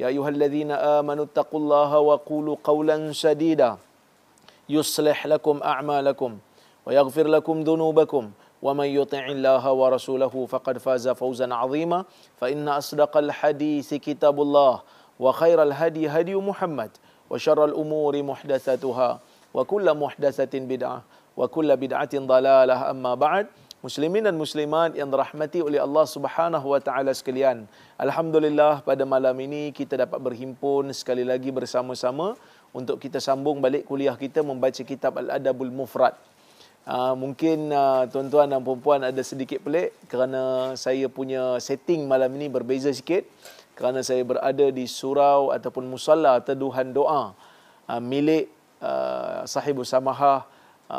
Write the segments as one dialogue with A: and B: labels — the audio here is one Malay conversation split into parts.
A: يا أيها الذين آمنوا اتقوا الله وقولوا قولا سديدا يصلح لكم أعمالكم ويغفر لكم ذنوبكم ومن يطع الله ورسوله فقد فاز فوزا عظيما فإن أصدق الحديث كتاب الله وخير الهدي هدي محمد وشر الأمور محدثتها وكل محدثة بدعة وكل بدعة ضلالة أما بعد muslimin dan muslimat yang dirahmati oleh Allah Subhanahu wa taala sekalian. Alhamdulillah pada malam ini kita dapat berhimpun sekali lagi bersama-sama untuk kita sambung balik kuliah kita membaca kitab Al-Adabul Mufrad. Ah, mungkin ah, tuan-tuan dan puan-puan ada sedikit pelik kerana saya punya setting malam ini berbeza sikit kerana saya berada di surau ataupun musalla teduhan doa ah, milik aa, samaha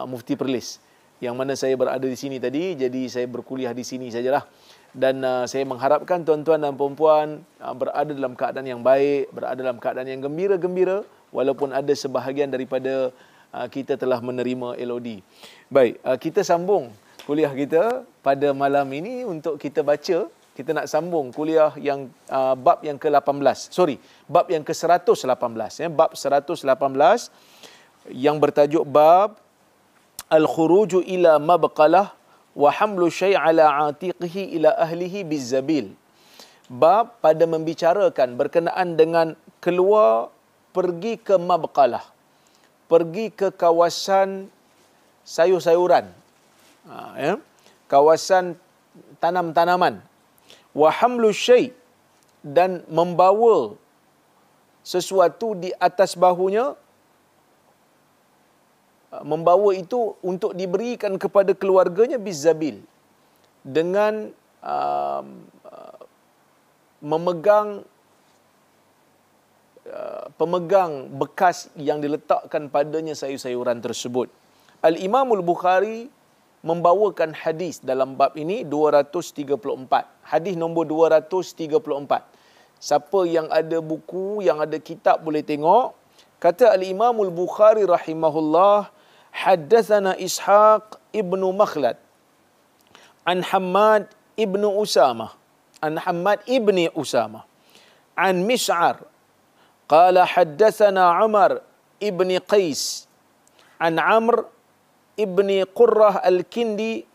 A: mufti perlis yang mana saya berada di sini tadi jadi saya berkuliah di sini sajalah dan uh, saya mengharapkan tuan-tuan dan puan-puan uh, berada dalam keadaan yang baik berada dalam keadaan yang gembira-gembira walaupun ada sebahagian daripada uh, kita telah menerima LOD baik uh, kita sambung kuliah kita pada malam ini untuk kita baca kita nak sambung kuliah yang uh, bab yang ke-18 sorry bab yang ke-118 ya bab 118 yang bertajuk bab الخروج إلى مبقلة وحمل الشيء على عاتقه إلى أهله بالزبيل Bab pada membicarakan berkenaan dengan keluar pergi ke Mabqalah. Pergi ke kawasan sayur-sayuran. Ha, ya? Kawasan tanam-tanaman. Wahamlu syait dan membawa sesuatu di atas bahunya Uh, membawa itu untuk diberikan kepada keluarganya bizabil dengan um, uh, memegang uh, pemegang bekas yang diletakkan padanya sayur-sayuran tersebut. Al Imam Al Bukhari membawakan hadis dalam bab ini 234. Hadis nombor 234. Siapa yang ada buku, yang ada kitab boleh tengok. Kata Al Imam Al Bukhari rahimahullah حدثنا إسحاق ابن مخلد عن حماد ابن أسامة عن حماد ابن أسامة عن مشعر قال حدثنا عمر ابن قيس عن عمر ابن قرة الكندي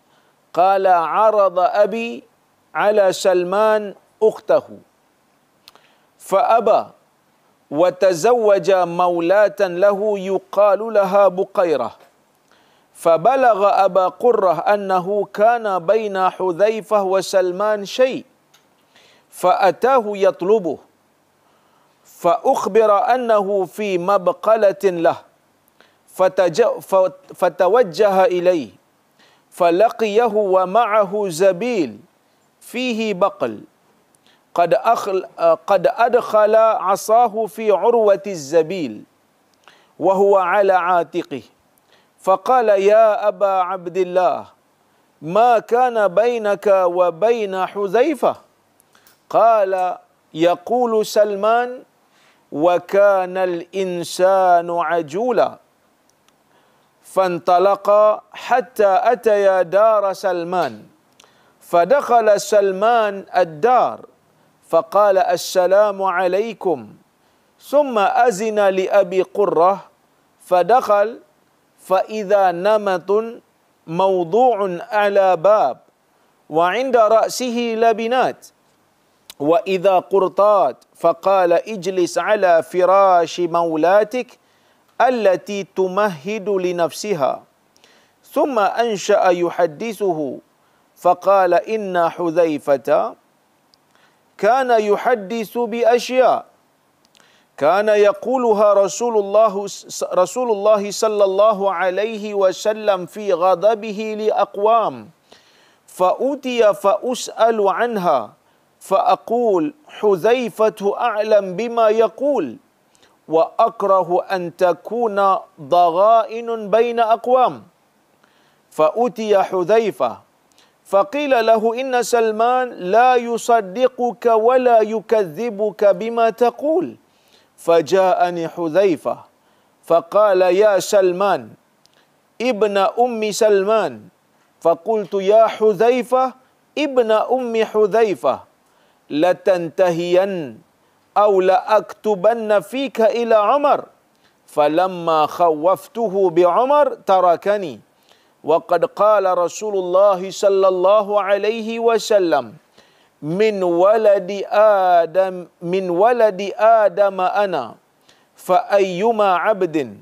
A: قال عرض أبي على سلمان أخته فأبى وتزوج مولاة له يقال لها بقيره فبلغ أبا قرة أنه كان بين حذيفة وسلمان شيء فأتاه يطلبه فأخبر أنه في مبقلة له فتوجه إليه فلقيه ومعه زبيل فيه بقل قد, أخل قد أدخل عصاه في عروة الزبيل وهو على عاتقه فقال يا أبا عبد الله ما كان بينك وبين حذيفة قال يقول سلمان وكان الإنسان عجولا فانطلقا حتى أتيا دار سلمان فدخل سلمان الدار فقال السلام عليكم ثم أزن لأبي قرة فدخل فإذا نمط موضوع على باب وعند رأسه لبنات وإذا قرطات فقال اجلس على فراش مولاتك التي تمهد لنفسها ثم أنشأ يحدثه فقال إن حذيفة كان يحدث بأشياء كان يقولها رسول الله رسول الله صلى الله عليه وسلم في غضبه لأقوام فأتي فأسأل عنها فأقول حذيفة أعلم بما يقول وأكره أن تكون ضغائن بين أقوام فأتي حذيفة فقيل له إن سلمان لا يصدقك ولا يكذبك بما تقول فجاءني حذيفة فقال يا سلمان ابن أم سلمان فقلت يا حذيفة ابن أم حذيفة لتنتهين أو لأكتبن فيك إلى عمر فلما خوفته بعمر تركني وقد قال رسول الله صلى الله عليه وسلم min waladi adam min waladi Adam, ana fa ayyuma abdin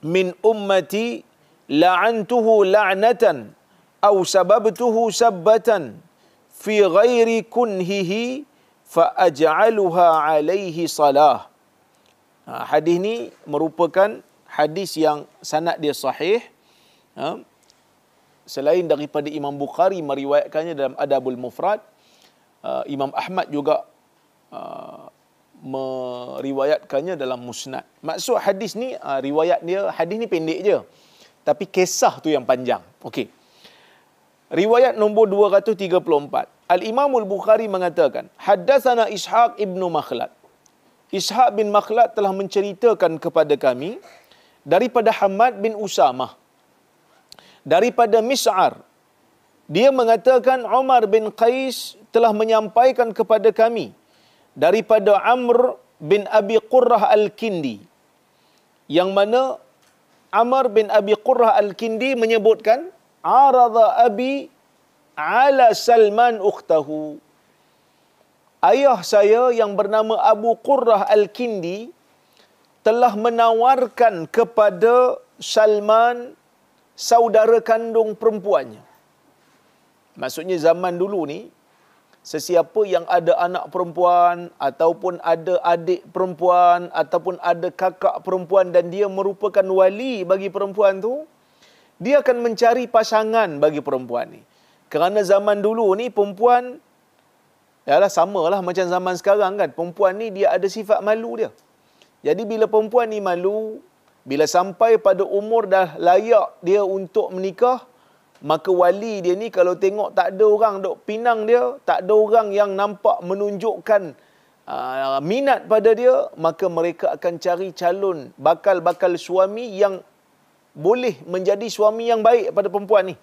A: min ummati la'antuhu la'natan aw sababtuhu sabatan, fi ghairi kunhihi fa aj'aluha alayhi salah ha, hadis ni merupakan hadis yang sanad dia sahih ha, selain daripada Imam Bukhari meriwayatkannya dalam Adabul Mufrad uh, Imam Ahmad juga uh, meriwayatkannya dalam musnad. Maksud hadis ni uh, riwayat dia hadis ni pendek je. Tapi kisah tu yang panjang. Okey. Riwayat nombor 234. Al-Imam Al-Bukhari mengatakan, "Haddatsana Ishaq ibn Makhlad." Ishaq bin Makhlad telah menceritakan kepada kami daripada Hamad bin Usamah daripada Mis'ar dia mengatakan Umar bin Qais telah menyampaikan kepada kami daripada Amr bin Abi Qurrah Al-Kindi. Yang mana Amr bin Abi Qurrah Al-Kindi menyebutkan Arada Abi ala Salman ukhtahu. Ayah saya yang bernama Abu Qurrah Al-Kindi telah menawarkan kepada Salman saudara kandung perempuannya. Maksudnya zaman dulu ni sesiapa yang ada anak perempuan ataupun ada adik perempuan ataupun ada kakak perempuan dan dia merupakan wali bagi perempuan tu dia akan mencari pasangan bagi perempuan ni. Kerana zaman dulu ni perempuan sama lah macam zaman sekarang kan. Perempuan ni dia ada sifat malu dia. Jadi bila perempuan ni malu, bila sampai pada umur dah layak dia untuk menikah, maka wali dia ni kalau tengok tak ada orang dok pinang dia, tak ada orang yang nampak menunjukkan uh, minat pada dia, maka mereka akan cari calon bakal-bakal suami yang boleh menjadi suami yang baik pada perempuan ni.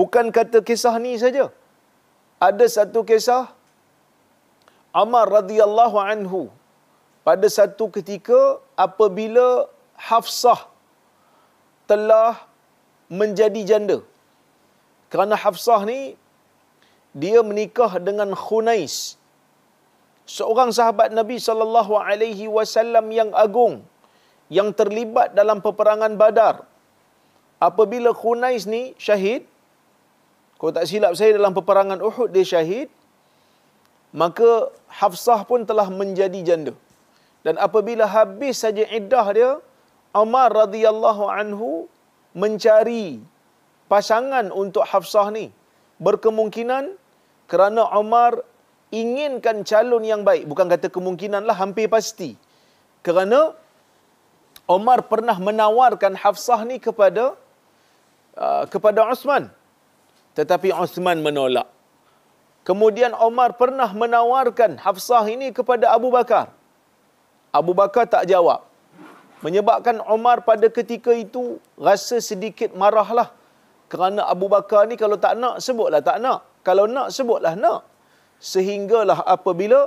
A: Bukan kata kisah ni saja. Ada satu kisah Amar radhiyallahu anhu pada satu ketika apabila Hafsah telah menjadi janda kerana Hafsah ni dia menikah dengan Khunais. Seorang sahabat Nabi sallallahu alaihi wasallam yang agung yang terlibat dalam peperangan Badar. Apabila Khunais ni syahid, kalau tak silap saya dalam peperangan Uhud dia syahid, maka Hafsah pun telah menjadi janda. Dan apabila habis saja iddah dia, Umar radhiyallahu anhu mencari pasangan untuk Hafsah ni berkemungkinan kerana Omar inginkan calon yang baik bukan kata kemungkinan lah hampir pasti kerana Omar pernah menawarkan Hafsah ni kepada uh, kepada Osman, tetapi Osman menolak kemudian Omar pernah menawarkan Hafsah ini kepada Abu Bakar Abu Bakar tak jawab menyebabkan Omar pada ketika itu rasa sedikit marahlah kerana Abu Bakar ni kalau tak nak, sebutlah tak nak. Kalau nak, sebutlah nak. Sehinggalah apabila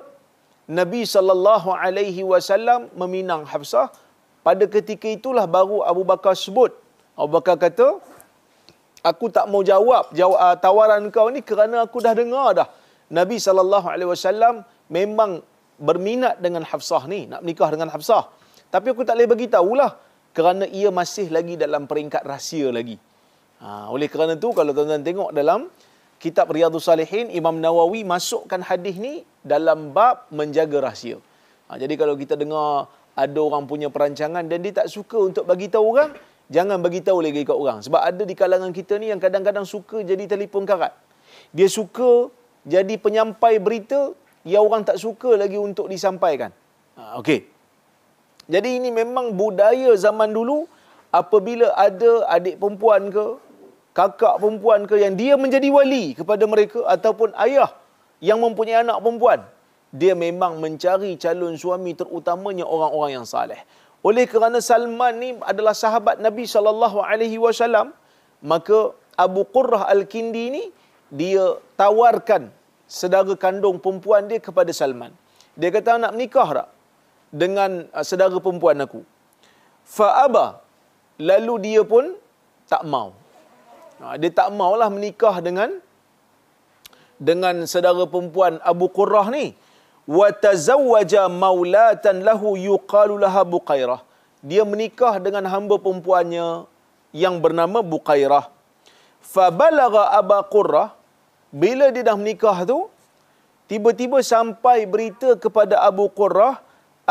A: Nabi saw meminang Hafsah, pada ketika itulah baru Abu Bakar sebut. Abu Bakar kata, aku tak mau jawab ah, tawaran kau ni kerana aku dah dengar dah. Nabi saw memang berminat dengan Hafsah ni, nak menikah dengan Hafsah. Tapi aku tak boleh bagi tahulah kerana ia masih lagi dalam peringkat rahsia lagi. Ha, oleh kerana itu kalau tuan-tuan tengok dalam kitab Riyadhus Salihin Imam Nawawi masukkan hadis ni dalam bab menjaga rahsia. Ha, jadi kalau kita dengar ada orang punya perancangan dan dia tak suka untuk bagi tahu orang, jangan bagi tahu lagi kat orang sebab ada di kalangan kita ni yang kadang-kadang suka jadi telefon karat. Dia suka jadi penyampai berita yang orang tak suka lagi untuk disampaikan. Ha, Okey. Jadi ini memang budaya zaman dulu apabila ada adik perempuan ke kakak perempuan ke yang dia menjadi wali kepada mereka ataupun ayah yang mempunyai anak perempuan dia memang mencari calon suami terutamanya orang-orang yang saleh oleh kerana Salman ni adalah sahabat Nabi sallallahu alaihi wasallam maka Abu Qurrah Al-Kindi ni dia tawarkan sedara kandung perempuan dia kepada Salman dia kata nak menikah tak dengan uh, sedara perempuan aku Faaba, lalu dia pun tak mau Ha, dia tak maulah menikah dengan dengan saudara perempuan Abu Qurrah ni. Wa tazawwaja maulatan lahu yuqalu laha Buqairah. Dia menikah dengan hamba perempuannya yang bernama Buqairah. Fa balagha Abu Qurrah bila dia dah menikah tu tiba-tiba sampai berita kepada Abu Qurrah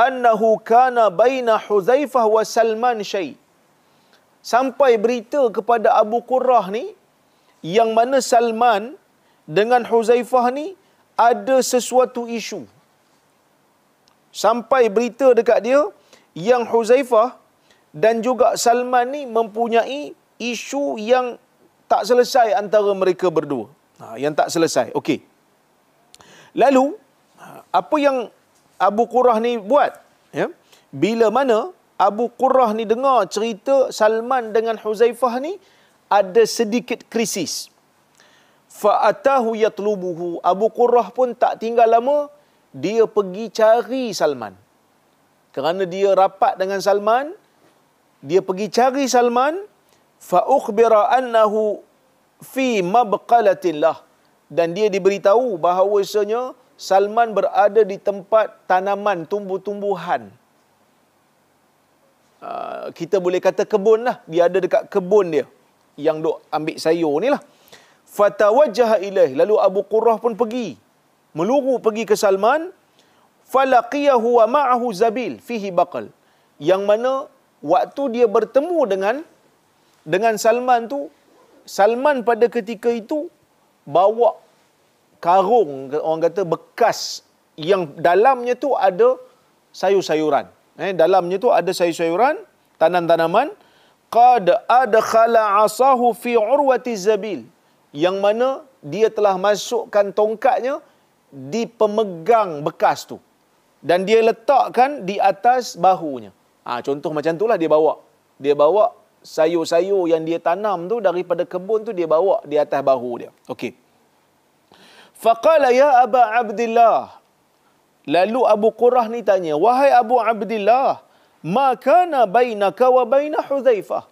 A: annahu kana baina Huzaifah wa Salman syai' sampai berita kepada Abu Qurrah ni yang mana Salman dengan Huzaifah ni ada sesuatu isu. Sampai berita dekat dia yang Huzaifah dan juga Salman ni mempunyai isu yang tak selesai antara mereka berdua. Ha, yang tak selesai. Okey. Lalu ha, apa yang Abu Qurrah ni buat? Ya. Bila mana Abu Qurrah ni dengar cerita Salman dengan Huzaifah ni ada sedikit krisis. Fa'atahu yatlubuhu. Abu Qurrah pun tak tinggal lama. Dia pergi cari Salman. Kerana dia rapat dengan Salman. Dia pergi cari Salman. Fa'ukhbira annahu fi mabqalatillah. Dan dia diberitahu bahawasanya Salman berada di tempat tanaman, tumbuh-tumbuhan. tumbuhan Ah, kita boleh kata kebun lah. Dia ada dekat kebun dia. Yang dok ambil sayur ni lah. Fatawajah ilaih. Lalu Abu Qurrah pun pergi. Meluru pergi ke Salman. Falaqiyahu wa ma'ahu zabil fihi baqal. Yang mana waktu dia bertemu dengan dengan Salman tu. Salman pada ketika itu bawa karung orang kata bekas yang dalamnya tu ada sayur-sayuran. Eh, dalamnya tu ada sayur-sayuran, tanaman-tanaman. Qad adkhala asahu fi urwati zabil. Yang mana dia telah masukkan tongkatnya di pemegang bekas tu. Dan dia letakkan di atas bahunya. Ha, contoh macam tu lah dia bawa. Dia bawa sayur-sayur yang dia tanam tu daripada kebun tu dia bawa di atas bahu dia. Okey. Faqala ya Aba Abdullah, Lalu Abu Qurrah ni tanya, "Wahai Abu Abdullah, ma kana bainaka wa baina Huzaifah?"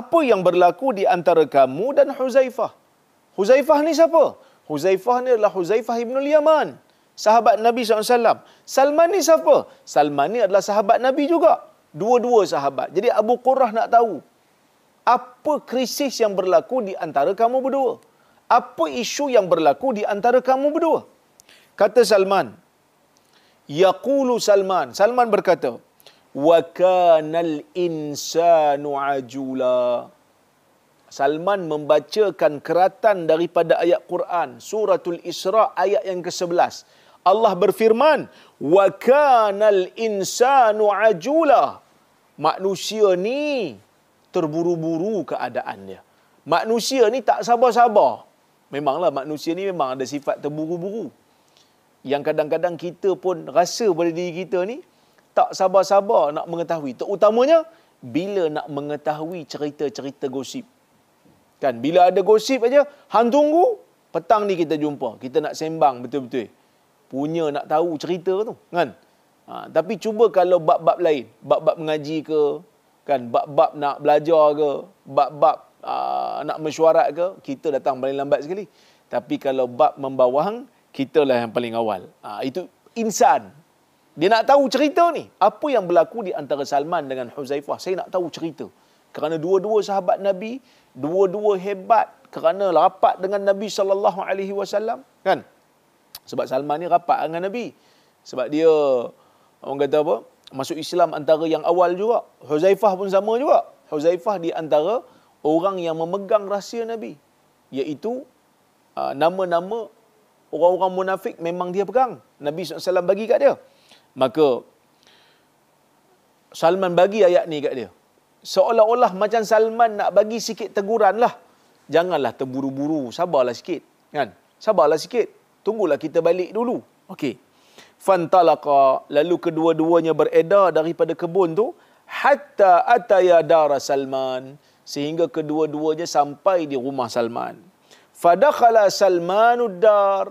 A: Apa yang berlaku di antara kamu dan Huzaifah? Huzaifah ni siapa? Huzaifah ni adalah Huzaifah ibn Yaman, sahabat Nabi SAW. Salman ni siapa? Salman ni adalah sahabat Nabi juga. Dua-dua sahabat. Jadi Abu Qurrah nak tahu, apa krisis yang berlaku di antara kamu berdua? Apa isu yang berlaku di antara kamu berdua? Kata Salman, Yaqulu Salman. Salman berkata, "Wa kanal insanu ajula." Salman membacakan keratan daripada ayat Quran, suratul Isra ayat yang ke-11. Allah berfirman, "Wa kanal insanu ajula." Manusia ni terburu-buru keadaannya. Manusia ni tak sabar-sabar. Memanglah manusia ni memang ada sifat terburu-buru yang kadang-kadang kita pun rasa pada diri kita ni tak sabar-sabar nak mengetahui. Terutamanya bila nak mengetahui cerita-cerita gosip. Kan bila ada gosip aja, hang tunggu petang ni kita jumpa. Kita nak sembang betul-betul. Punya nak tahu cerita tu, kan? Ha, tapi cuba kalau bab-bab lain, bab-bab mengaji ke, kan bab-bab nak belajar ke, bab-bab ah, nak mesyuarat ke, kita datang paling lambat sekali. Tapi kalau bab membawang, kita lah yang paling awal. Ha, itu insan. Dia nak tahu cerita ni. Apa yang berlaku di antara Salman dengan Huzaifah. Saya nak tahu cerita. Kerana dua-dua sahabat Nabi, dua-dua hebat kerana rapat dengan Nabi saw. kan sebab Salman ni rapat dengan Nabi sebab dia orang kata apa masuk Islam antara yang awal juga Huzaifah pun sama juga Huzaifah di antara orang yang memegang rahsia Nabi iaitu ah, nama-nama orang-orang munafik memang dia pegang. Nabi SAW bagi kat dia. Maka Salman bagi ayat ni kat dia. Seolah-olah macam Salman nak bagi sikit teguran lah. Janganlah terburu-buru, sabarlah sikit. Kan? Sabarlah sikit. Tunggulah kita balik dulu. Okey. Fantalaqa lalu kedua-duanya beredar daripada kebun tu hatta ataya darah Salman sehingga kedua-duanya sampai di rumah Salman. Fadakhala Salmanud dar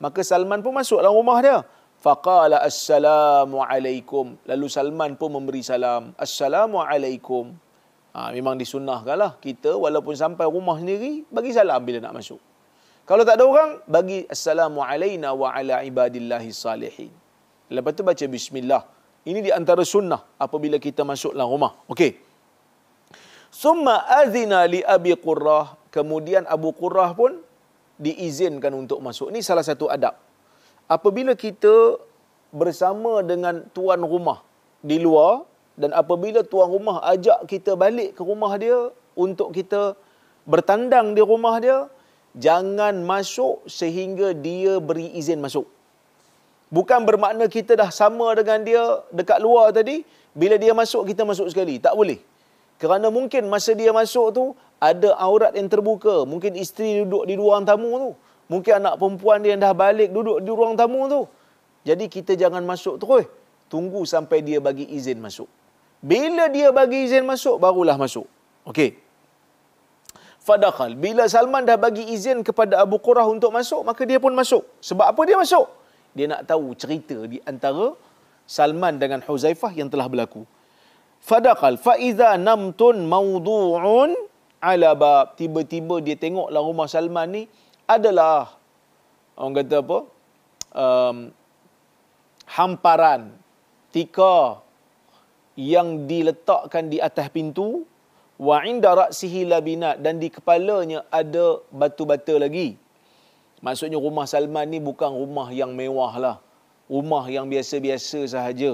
A: Maka Salman pun masuk dalam rumah dia. Faqala assalamualaikum. Lalu Salman pun memberi salam. Assalamualaikum. alaikum. Ha, memang disunnahkanlah kita walaupun sampai rumah sendiri bagi salam bila nak masuk. Kalau tak ada orang bagi assalamualaikum alaina wa ala ibadillahis salihin. Lepas tu baca bismillah. Ini di antara sunnah apabila kita masuk dalam rumah. Okey. Summa azina li Abi Qurrah. Kemudian Abu Qurrah pun diizinkan untuk masuk. Ini salah satu adab. Apabila kita bersama dengan tuan rumah di luar dan apabila tuan rumah ajak kita balik ke rumah dia untuk kita bertandang di rumah dia, jangan masuk sehingga dia beri izin masuk. Bukan bermakna kita dah sama dengan dia dekat luar tadi, bila dia masuk kita masuk sekali. Tak boleh. Kerana mungkin masa dia masuk tu, ada aurat yang terbuka. Mungkin isteri duduk di ruang tamu tu. Mungkin anak perempuan dia yang dah balik duduk di ruang tamu tu. Jadi kita jangan masuk terus. Tunggu sampai dia bagi izin masuk. Bila dia bagi izin masuk, barulah masuk. Okey. Fadakal. Bila Salman dah bagi izin kepada Abu Qurrah untuk masuk, maka dia pun masuk. Sebab apa dia masuk? Dia nak tahu cerita di antara Salman dengan Huzaifah yang telah berlaku. Fadakal. Fa'idha namtun maudu'un alaba tiba-tiba dia tengoklah rumah Salman ni adalah orang kata apa um, hamparan tika yang diletakkan di atas pintu wa inda ra'sihi labina dan di kepalanya ada batu-bata lagi maksudnya rumah Salman ni bukan rumah yang mewah lah rumah yang biasa-biasa sahaja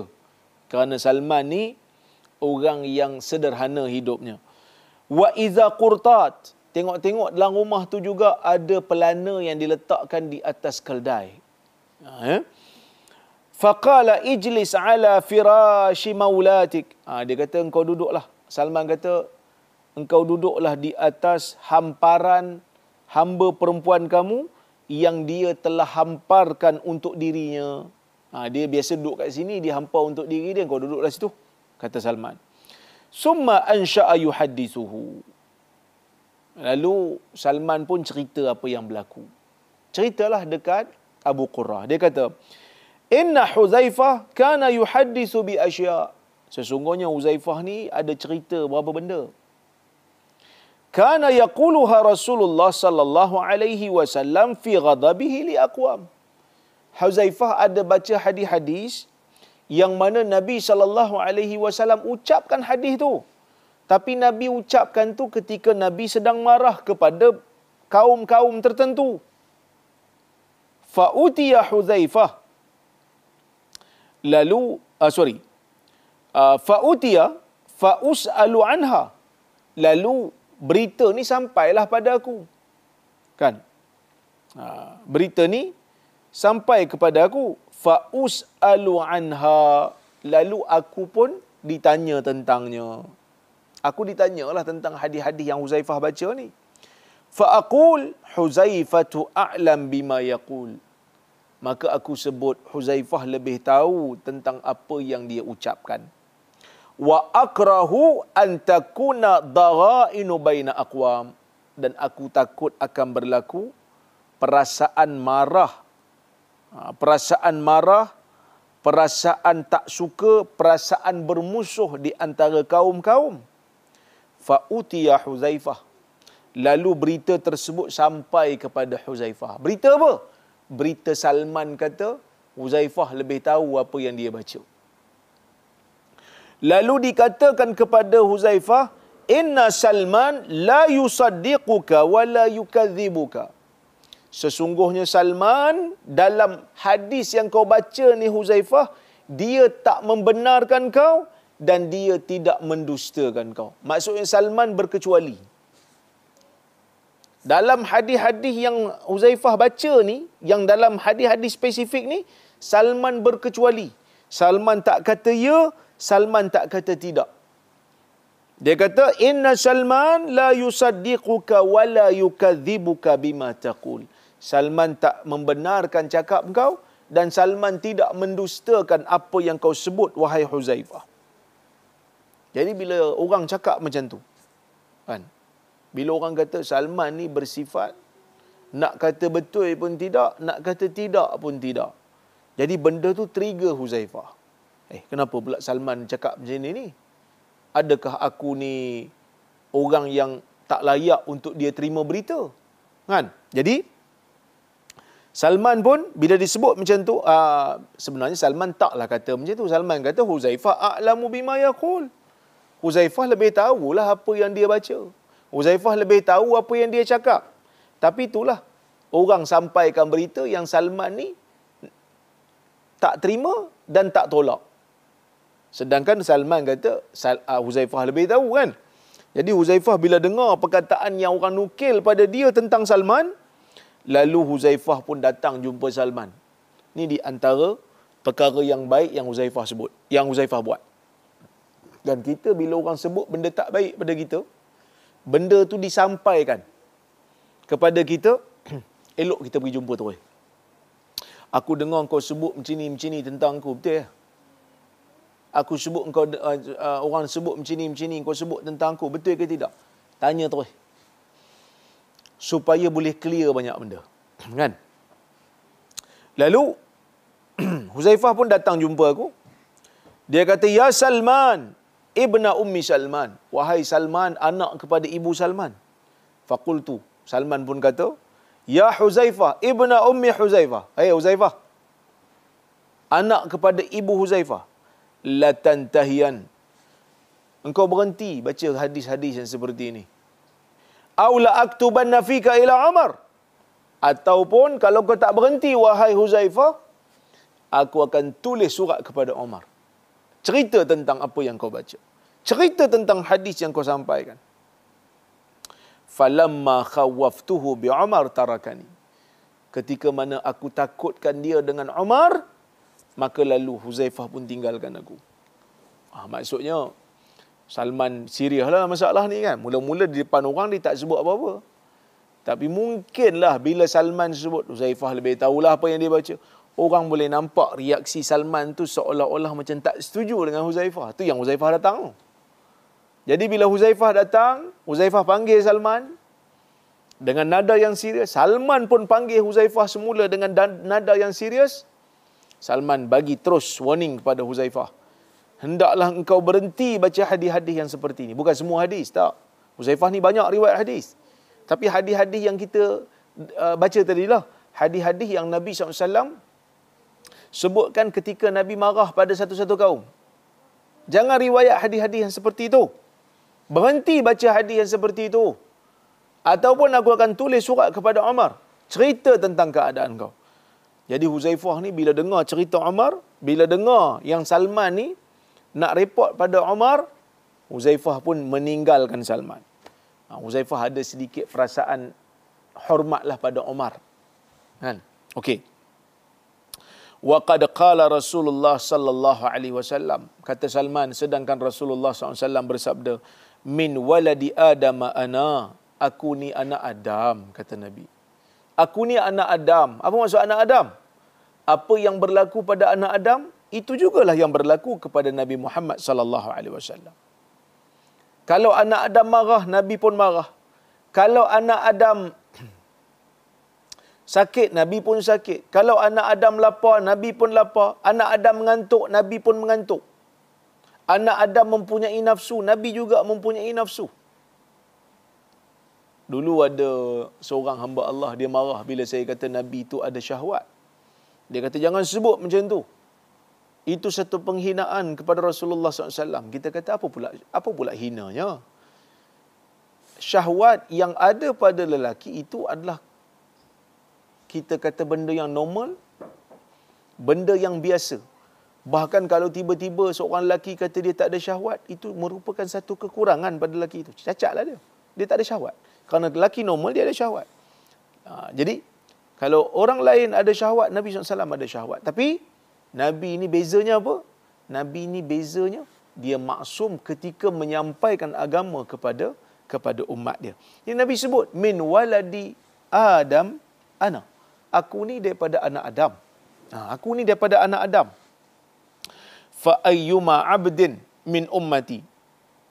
A: kerana Salman ni orang yang sederhana hidupnya wa iza qurtat tengok-tengok dalam rumah tu juga ada pelana yang diletakkan di atas keldai ha eh? faqala ijlis ala firashi maulatik ha, dia kata engkau duduklah salman kata engkau duduklah di atas hamparan hamba perempuan kamu yang dia telah hamparkan untuk dirinya. Ha, dia biasa duduk kat sini, dia hampar untuk diri dia, kau duduklah situ, kata Salman summa ansha'a yuhaddisuhu lalu Salman pun cerita apa yang berlaku ceritalah dekat Abu Qurrah dia kata inna huzaifah kana yuhaddisu bi asya sesungguhnya Huzaifah ni ada cerita berapa benda kana yaquluha Rasulullah sallallahu alaihi wasallam fi ghadabihi li aqwam Huzaifah ada baca hadis-hadis yang mana Nabi sallallahu alaihi wasallam ucapkan hadis tu. Tapi Nabi ucapkan tu ketika Nabi sedang marah kepada kaum-kaum tertentu. Fa'utiya Huzaifah. Lalu, uh, sorry. Uh, Fa'utiya fa'us'alu anha. Lalu, berita ni sampailah pada aku. Kan? Uh, berita ni sampai kepada aku faus alu anha lalu aku pun ditanya tentangnya aku ditanyalah tentang hadis-hadis yang Huzaifah baca ni faaqul huzaifatu a'lam bima yaqul maka aku sebut Huzaifah lebih tahu tentang apa yang dia ucapkan wa akrahu an takuna dara'inu baina aqwam dan aku takut akan berlaku perasaan marah Ha, perasaan marah, perasaan tak suka, perasaan bermusuh di antara kaum-kaum. Fa'utiya Huzaifah. Lalu berita tersebut sampai kepada Huzaifah. Berita apa? Berita Salman kata, Huzaifah lebih tahu apa yang dia baca. Lalu dikatakan kepada Huzaifah, Inna Salman la yusaddiquka wa la yukadzibuka. Sesungguhnya Salman dalam hadis yang kau baca ni Huzaifah, dia tak membenarkan kau dan dia tidak mendustakan kau. Maksudnya Salman berkecuali. Dalam hadis-hadis yang Huzaifah baca ni, yang dalam hadis-hadis spesifik ni, Salman berkecuali. Salman tak kata ya, Salman tak kata tidak. Dia kata inna Salman la yusaddiquka wala yukadzibuka bima taqul. Salman tak membenarkan cakap kau dan Salman tidak mendustakan apa yang kau sebut wahai Huzaifah. Jadi bila orang cakap macam tu kan. Bila orang kata Salman ni bersifat nak kata betul pun tidak, nak kata tidak pun tidak. Jadi benda tu trigger Huzaifah. Eh kenapa pula Salman cakap macam ni ni? Adakah aku ni orang yang tak layak untuk dia terima berita? Kan? Jadi Salman pun bila disebut macam tu uh, sebenarnya Salman taklah kata macam tu Salman kata Huzaifah a'lamu bima yaqul Huzaifah lebih tahu lah apa yang dia baca Huzaifah lebih tahu apa yang dia cakap tapi itulah orang sampaikan berita yang Salman ni tak terima dan tak tolak sedangkan Salman kata ah, Huzaifah lebih tahu kan jadi Huzaifah bila dengar perkataan yang orang nukil pada dia tentang Salman Lalu Huzaifah pun datang jumpa Salman. Ini di antara perkara yang baik yang Huzaifah sebut, yang Huzaifah buat. Dan kita bila orang sebut benda tak baik pada kita, benda tu disampaikan kepada kita, elok kita pergi jumpa terus. Aku dengar kau sebut macam ni, macam ni tentang aku, betul ya? Aku sebut kau, uh, uh, orang sebut macam ni, macam ni, kau sebut tentang aku, betul ke tidak? Tanya terus supaya boleh clear banyak benda kan lalu Huzaifah pun datang jumpa aku dia kata ya Salman ibna ummi Salman wahai Salman anak kepada ibu Salman fakultu Salman pun kata ya Huzaifah ibna ummi Huzaifah hey Huzaifah anak kepada ibu Huzaifah latantahian engkau berhenti baca hadis-hadis yang seperti ini aula aktuban nafika ila Umar. Ataupun kalau kau tak berhenti wahai Huzaifah, aku akan tulis surat kepada Omar. Cerita tentang apa yang kau baca. Cerita tentang hadis yang kau sampaikan. Falamma khawaftuhu bi Umar tarakani. Ketika mana aku takutkan dia dengan Omar, maka lalu Huzaifah pun tinggalkan aku. Ah, maksudnya Salman Syria lah masalah ni kan. Mula-mula di depan orang dia tak sebut apa-apa. Tapi mungkinlah bila Salman sebut, Zaifah lebih tahulah apa yang dia baca. Orang boleh nampak reaksi Salman tu seolah-olah macam tak setuju dengan Huzaifah. Tu yang Huzaifah datang Jadi bila Huzaifah datang, Huzaifah panggil Salman. Dengan nada yang serius. Salman pun panggil Huzaifah semula dengan nada yang serius. Salman bagi terus warning kepada Huzaifah hendaklah engkau berhenti baca hadis-hadis yang seperti ini. Bukan semua hadis, tak. Muzaifah ni banyak riwayat hadis. Tapi hadis-hadis yang kita uh, baca lah. hadis-hadis yang Nabi SAW sebutkan ketika Nabi marah pada satu-satu kaum. Jangan riwayat hadis-hadis yang seperti itu. Berhenti baca hadis yang seperti itu. Ataupun aku akan tulis surat kepada Omar Cerita tentang keadaan kau. Jadi Huzaifah ni bila dengar cerita Omar bila dengar yang Salman ni nak report pada Omar, Huzaifah pun meninggalkan Salman. Ha, Huzaifah ada sedikit perasaan hormatlah pada Omar. Kan? Okey. Wa qad qala Rasulullah sallallahu alaihi wasallam. Kata Salman sedangkan Rasulullah SAW bersabda, "Min waladi Adam ana, aku ni anak Adam," kata Nabi. Aku ni anak Adam. Apa maksud anak Adam? Apa yang berlaku pada anak Adam? Itu jugalah yang berlaku kepada Nabi Muhammad sallallahu alaihi wasallam. Kalau anak Adam marah, Nabi pun marah. Kalau anak Adam sakit, Nabi pun sakit. Kalau anak Adam lapar, Nabi pun lapar. Anak Adam mengantuk, Nabi pun mengantuk. Anak Adam mempunyai nafsu, Nabi juga mempunyai nafsu. Dulu ada seorang hamba Allah dia marah bila saya kata Nabi itu ada syahwat. Dia kata jangan sebut macam tu itu satu penghinaan kepada Rasulullah SAW. Kita kata apa pula apa pula hinanya? Syahwat yang ada pada lelaki itu adalah kita kata benda yang normal, benda yang biasa. Bahkan kalau tiba-tiba seorang lelaki kata dia tak ada syahwat, itu merupakan satu kekurangan pada lelaki itu. Cacatlah dia. Dia tak ada syahwat. Kerana lelaki normal, dia ada syahwat. Ha, jadi, kalau orang lain ada syahwat, Nabi SAW ada syahwat. Tapi, Nabi ini bezanya apa? Nabi ini bezanya dia maksum ketika menyampaikan agama kepada kepada umat dia. Ini Nabi sebut min waladi Adam ana. Aku ni daripada anak Adam. Ha, aku ni daripada anak Adam. Fa ayyuma 'abdin min ummati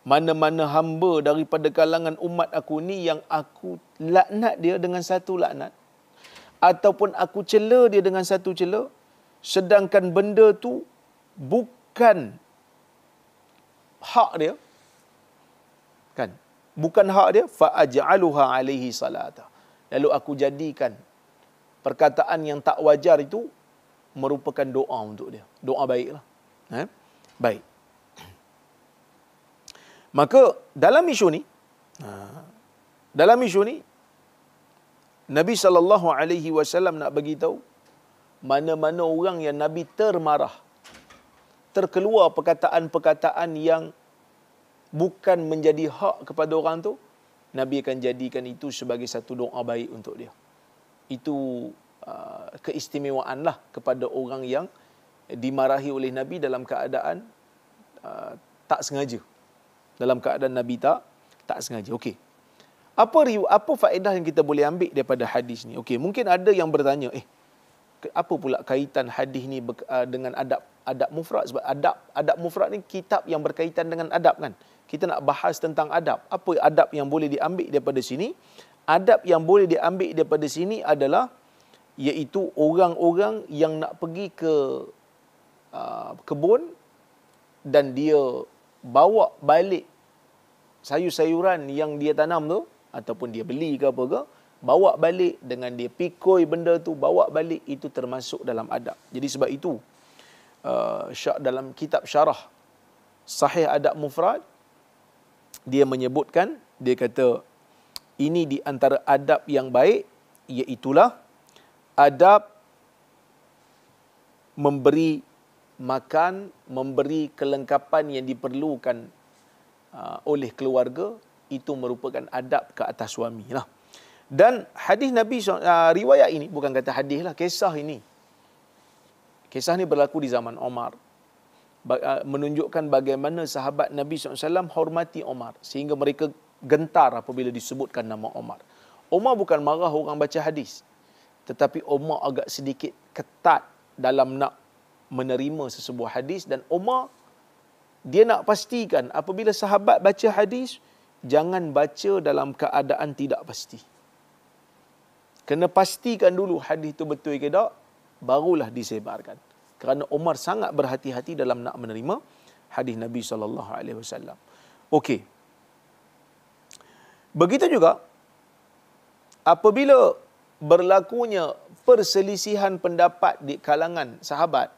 A: mana-mana hamba daripada kalangan umat aku ni yang aku laknat dia dengan satu laknat ataupun aku cela dia dengan satu cela sedangkan benda tu bukan hak dia kan bukan hak dia fa aj'aluha alaihi salata lalu aku jadikan perkataan yang tak wajar itu merupakan doa untuk dia doa baiklah eh? baik maka dalam isu ni ha, dalam isu ni Nabi sallallahu alaihi wasallam nak bagi tahu mana-mana orang yang Nabi termarah. Terkeluar perkataan-perkataan yang bukan menjadi hak kepada orang tu, Nabi akan jadikan itu sebagai satu doa baik untuk dia. Itu ah, keistimewaan lah kepada orang yang dimarahi oleh Nabi dalam keadaan ah, tak sengaja. Dalam keadaan Nabi tak tak sengaja. Okey. Apa apa faedah yang kita boleh ambil daripada hadis ni? Okey, mungkin ada yang bertanya, eh apa pula kaitan hadis ni ah, dengan adab adab mufrad sebab adab adab mufrad ni kitab yang berkaitan dengan adab kan kita nak bahas tentang adab apa adab yang boleh diambil daripada sini adab yang boleh diambil daripada sini adalah iaitu orang-orang yang nak pergi ke uh, kebun dan dia bawa balik sayur-sayuran yang dia tanam tu ataupun dia beli ke apa ke bawa balik dengan dia pikoi benda tu bawa balik itu termasuk dalam adab jadi sebab itu uh, dalam kitab syarah sahih adab mufrad dia menyebutkan dia kata ini di antara adab yang baik iaitu adab memberi makan memberi kelengkapan yang diperlukan uh, oleh keluarga itu merupakan adab ke atas suami lah. Dan hadis Nabi uh, riwayat ini bukan kata hadis lah kisah ini. Kisah ini berlaku di zaman Omar. Ah, menunjukkan bagaimana sahabat Nabi SAW hormati Omar. Sehingga mereka gentar apabila disebutkan nama Omar. Omar bukan marah orang baca hadis. Tetapi Omar agak sedikit ketat dalam nak menerima sesebuah hadis. Dan Omar, dia nak pastikan apabila sahabat baca hadis, jangan baca dalam keadaan tidak pasti kena pastikan dulu hadis itu betul ke tak barulah disebarkan kerana Umar sangat berhati-hati dalam nak menerima hadis Nabi sallallahu alaihi wasallam okey begitu juga apabila berlakunya perselisihan pendapat di kalangan sahabat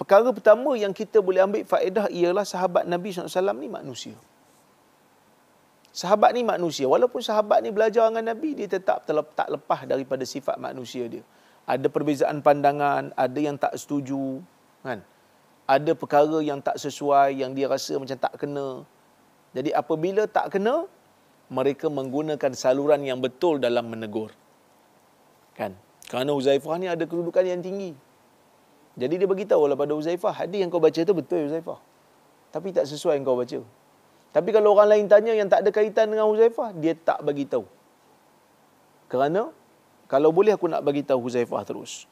A: perkara pertama yang kita boleh ambil faedah ialah sahabat Nabi saw ni manusia Sahabat ni manusia. Walaupun sahabat ni belajar dengan Nabi, dia tetap tak lepas daripada sifat manusia dia. Ada perbezaan pandangan, ada yang tak setuju. Kan? Ada perkara yang tak sesuai, yang dia rasa macam tak kena. Jadi apabila tak kena, mereka menggunakan saluran yang betul dalam menegur. Kan? Kerana Uzaifah ni ada kedudukan yang tinggi. Jadi dia beritahu kepada lah Uzaifah, hadis yang kau baca tu betul Uzaifah. Tapi tak sesuai yang kau baca. Tapi kalau orang lain tanya yang tak ada kaitan dengan Huzaifah, dia tak bagi tahu. Kerana kalau boleh aku nak bagi tahu Huzaifah terus.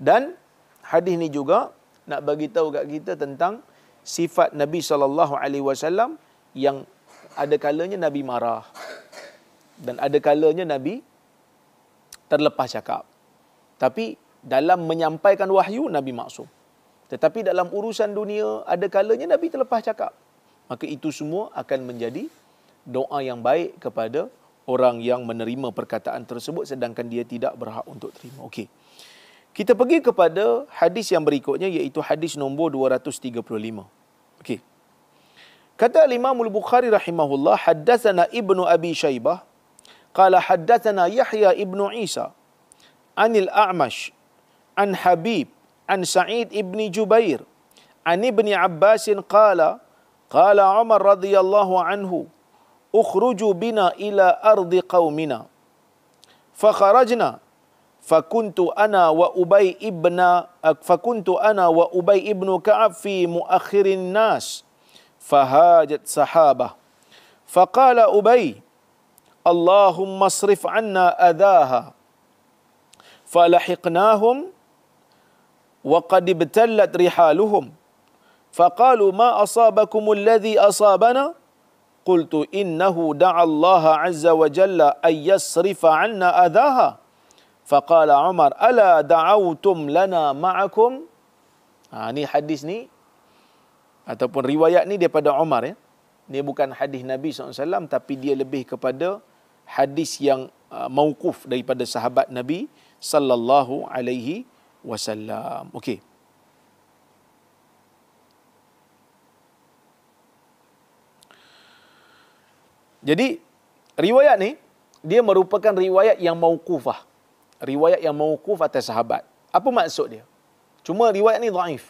A: Dan hadis ni juga nak bagi tahu kat kita tentang sifat Nabi sallallahu alaihi wasallam yang ada kalanya Nabi marah dan ada kalanya Nabi terlepas cakap. Tapi dalam menyampaikan wahyu Nabi maksum. Tetapi dalam urusan dunia ada kalanya Nabi terlepas cakap maka itu semua akan menjadi doa yang baik kepada orang yang menerima perkataan tersebut sedangkan dia tidak berhak untuk terima. Okey. Kita pergi kepada hadis yang berikutnya iaitu hadis nombor 235. Okey. Kata Imam Al-Bukhari rahimahullah haddatsana Ibnu Abi Shaybah qala haddatsana Yahya Ibnu Isa anil A'mash an Habib an Sa'id Ibni Jubair an Ibni Abbasin qala قال عمر رضي الله عنه اخرجوا بنا إلى أرض قومنا فخرجنا فكنت أنا وأبي ابن فكنت أنا وأبي ابن كعب في مؤخر الناس فهاجت سحابة فقال أبي اللهم اصرف عنا أذاها فلحقناهم وقد ابتلت رحالهم فقالوا ما أصابكم الذي أصابنا قلت إنه دعا الله عز وجل أن يصرف عنا أذاها فقال عمر ألا دعوتم لنا معكم ha, ni hadis ni ataupun riwayat ni daripada Umar ya. Ni bukan hadis Nabi SAW tapi dia lebih kepada hadis yang uh, mauquf daripada sahabat Nabi sallallahu alaihi wasallam. Okey. Jadi riwayat ni dia merupakan riwayat yang mauqufah. Riwayat yang mauquf atas sahabat. Apa maksud dia? Cuma riwayat ni dhaif.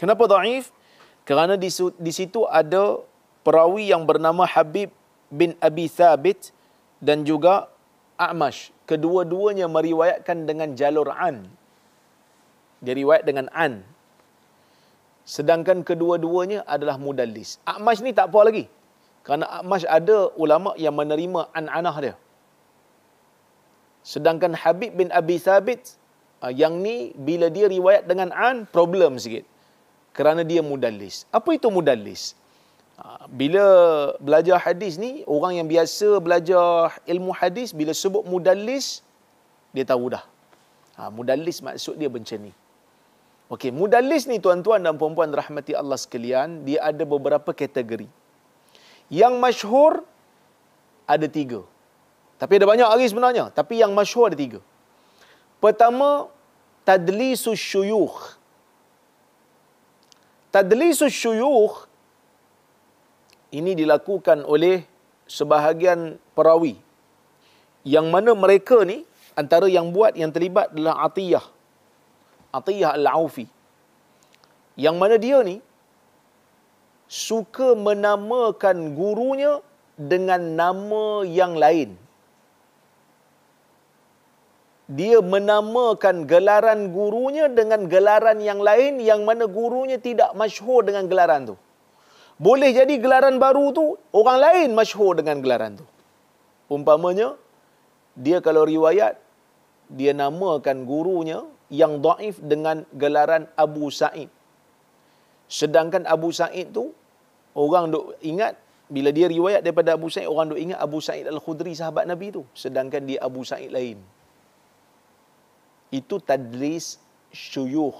A: Kenapa dhaif? Kerana di di situ ada perawi yang bernama Habib bin Abi Thabit dan juga A'mash. Kedua-duanya meriwayatkan dengan jalur an. Dia riwayat dengan an. Sedangkan kedua-duanya adalah mudallis. A'mash ni tak apa lagi. Kerana Akmas ada ulama yang menerima an'anah dia. Sedangkan Habib bin Abi Sabit ah, yang ni bila dia riwayat dengan an problem sikit. Kerana dia mudallis. Apa itu mudallis? Ah, bila belajar hadis ni orang yang biasa belajar ilmu hadis bila sebut mudallis dia tahu dah. Ha, mudallis maksud dia macam ni. Okey, mudallis ni tuan-tuan dan puan-puan rahmati Allah sekalian, dia ada beberapa kategori. Yang masyhur ada tiga. Tapi ada banyak lagi sebenarnya. Tapi yang masyhur ada tiga. Pertama, Tadlisu Syuyukh. Tadlisu Syuyukh ini dilakukan oleh sebahagian perawi. Yang mana mereka ni antara yang buat yang terlibat adalah Atiyah. Atiyah Al-Aufi. Yang mana dia ni suka menamakan gurunya dengan nama yang lain. Dia menamakan gelaran gurunya dengan gelaran yang lain yang mana gurunya tidak masyhur dengan gelaran tu. Boleh jadi gelaran baru tu orang lain masyhur dengan gelaran tu. Umpamanya dia kalau riwayat dia namakan gurunya yang dhaif dengan gelaran Abu Sa'id. Sedangkan Abu Sa'id tu orang duk ingat bila dia riwayat daripada Abu Sa'id orang duk ingat Abu Sa'id Al-Khudri sahabat Nabi tu sedangkan dia Abu Sa'id lain. Itu tadris syuyukh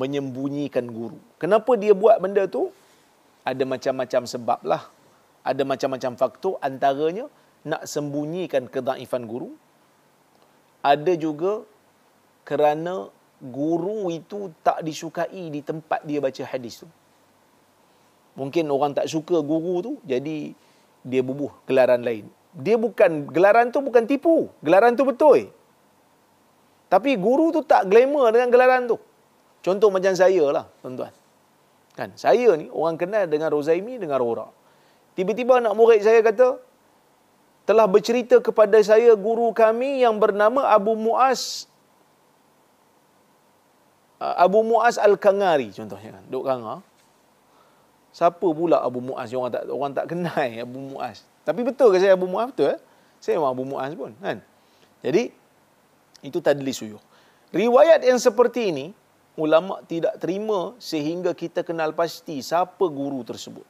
A: menyembunyikan guru. Kenapa dia buat benda tu? Ada macam-macam sebab lah. Ada macam-macam faktor antaranya nak sembunyikan kedaifan guru. Ada juga kerana guru itu tak disukai di tempat dia baca hadis tu mungkin orang tak suka guru tu jadi dia bubuh gelaran lain dia bukan gelaran tu bukan tipu gelaran tu betul tapi guru tu tak glamour dengan gelaran tu contoh macam saya lah tuan-tuan kan saya ni orang kenal dengan Rozaimi dengan Rora tiba-tiba anak murid saya kata telah bercerita kepada saya guru kami yang bernama Abu Muaz uh, Abu Muaz Al-Kangari contohnya kan duk kangar Siapa pula Abu Muaz yang orang tak orang tak kenal Abu Muaz. Tapi betul ke saya Abu Muaz betul eh? Saya memang Abu Muaz pun kan. Jadi itu tadli suyuh. Riwayat yang seperti ini ulama tidak terima sehingga kita kenal pasti siapa guru tersebut.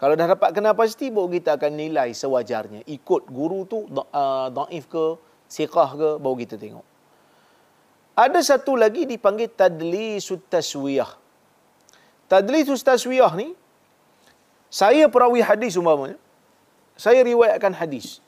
A: Kalau dah dapat kenal pasti baru kita akan nilai sewajarnya ikut guru tu ah, daif ke siqah ke baru kita tengok. Ada satu lagi dipanggil tadli sutaswiyah. Tadlisus taswiyah ni saya perawi hadis umpamanya. Saya riwayatkan hadis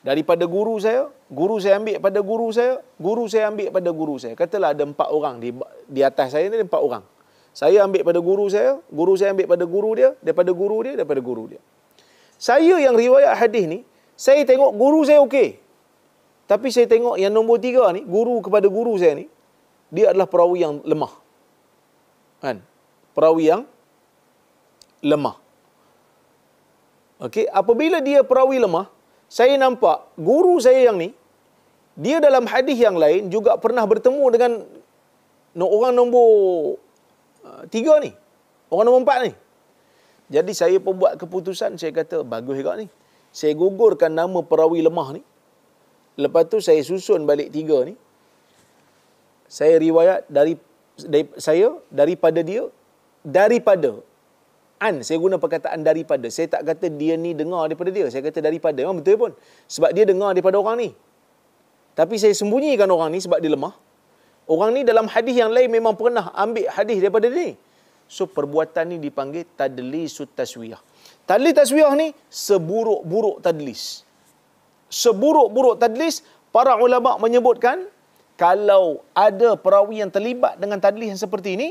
A: daripada guru saya, guru saya ambil pada guru saya, guru saya ambil pada guru saya. Katalah ada empat orang di di atas saya ni ada empat orang. Saya ambil pada guru saya, guru saya ambil pada guru dia, daripada guru dia, daripada guru dia. Saya yang riwayat hadis ni, saya tengok guru saya okey. Tapi saya tengok yang nombor tiga ni, guru kepada guru saya ni, dia adalah perawi yang lemah. Kan? perawi yang lemah. Okey, apabila dia perawi lemah, saya nampak guru saya yang ni dia dalam hadis yang lain juga pernah bertemu dengan orang nombor uh, tiga ni. Orang nombor empat ni. Jadi saya pun buat keputusan, saya kata bagus juga ni. Saya gugurkan nama perawi lemah ni. Lepas tu saya susun balik tiga ni. Saya riwayat dari, dari saya daripada dia daripada an saya guna perkataan daripada saya tak kata dia ni dengar daripada dia saya kata daripada memang betul pun sebab dia dengar daripada orang ni tapi saya sembunyikan orang ni sebab dia lemah orang ni dalam hadis yang lain memang pernah ambil hadis daripada dia ni so perbuatan ni dipanggil tadlis taswiyah tadlis taswiyah ni seburuk-buruk tadlis seburuk-buruk tadlis para ulama menyebutkan kalau ada perawi yang terlibat dengan tadlis yang seperti ini,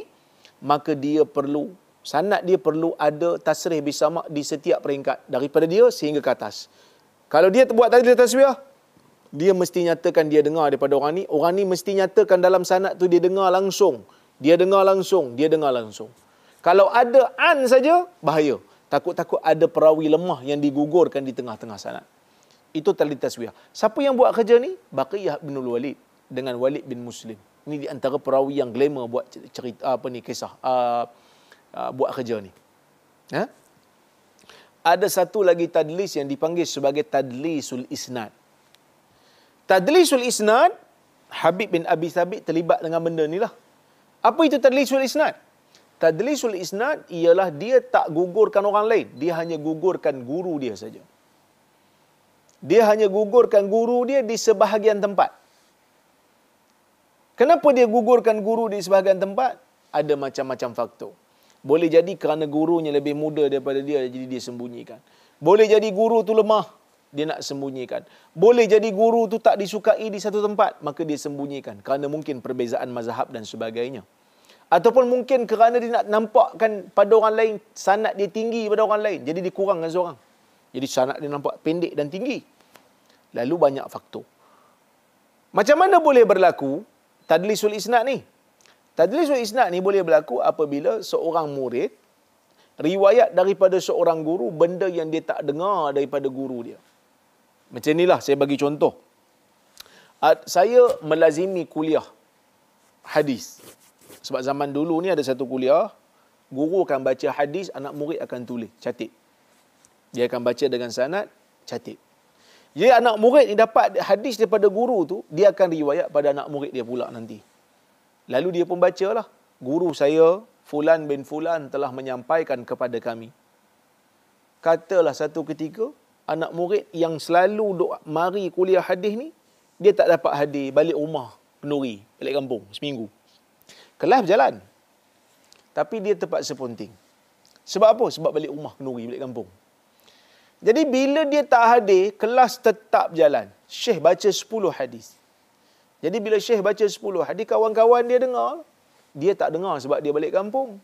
A: maka dia perlu sanad dia perlu ada tasrih bisamak di setiap peringkat daripada dia sehingga ke atas. Kalau dia buat tadi tasbih, dia mesti nyatakan dia dengar daripada orang ni, orang ni mesti nyatakan dalam sanad tu dia dengar langsung. Dia dengar langsung, dia dengar langsung. Kalau ada an saja bahaya. Takut-takut ada perawi lemah yang digugurkan di tengah-tengah sanad. Itu tali tasbih. Siapa yang buat kerja ni? Baqiyah binul Walid dengan Walid bin Muslim ni di antara perawi yang glamour buat cerita apa ni kisah uh, uh, buat kerja ni ha ada satu lagi tadlis yang dipanggil sebagai tadlisul isnad tadlisul isnad Habib bin Abi Sabit terlibat dengan benda ni lah. Apa itu tadlisul isnad? Tadlisul isnad ialah dia tak gugurkan orang lain. Dia hanya gugurkan guru dia saja. Dia hanya gugurkan guru dia di sebahagian tempat. Kenapa dia gugurkan guru di sebahagian tempat? Ada macam-macam faktor. Boleh jadi kerana gurunya lebih muda daripada dia, jadi dia sembunyikan. Boleh jadi guru tu lemah, dia nak sembunyikan. Boleh jadi guru tu tak disukai di satu tempat, maka dia sembunyikan. Kerana mungkin perbezaan mazhab dan sebagainya. Ataupun mungkin kerana dia nak nampakkan pada orang lain, sanat dia tinggi pada orang lain. Jadi dia kurangkan seorang. Jadi sanat dia nampak pendek dan tinggi. Lalu banyak faktor. Macam mana boleh berlaku tadlisul isnad ni. Tadlisul isnad ni boleh berlaku apabila seorang murid riwayat daripada seorang guru benda yang dia tak dengar daripada guru dia. Macam inilah saya bagi contoh. Saya melazimi kuliah hadis. Sebab zaman dulu ni ada satu kuliah, guru akan baca hadis, anak murid akan tulis, catik. Dia akan baca dengan sanad, catik. Jadi anak murid ni dapat hadis daripada guru tu, dia akan riwayat pada anak murid dia pula nanti. Lalu dia pun lah, guru saya Fulan bin Fulan telah menyampaikan kepada kami. Katalah satu ketika, anak murid yang selalu duk mari kuliah hadis ni, dia tak dapat hadis balik rumah penuri, balik kampung seminggu. Kelas berjalan. Tapi dia terpaksa punting. Sebab apa? Sebab balik rumah penuri, balik kampung. Jadi bila dia tak hadir, kelas tetap jalan. Syekh baca 10 hadis. Jadi bila Syekh baca 10 hadis, kawan-kawan dia dengar. Dia tak dengar sebab dia balik kampung.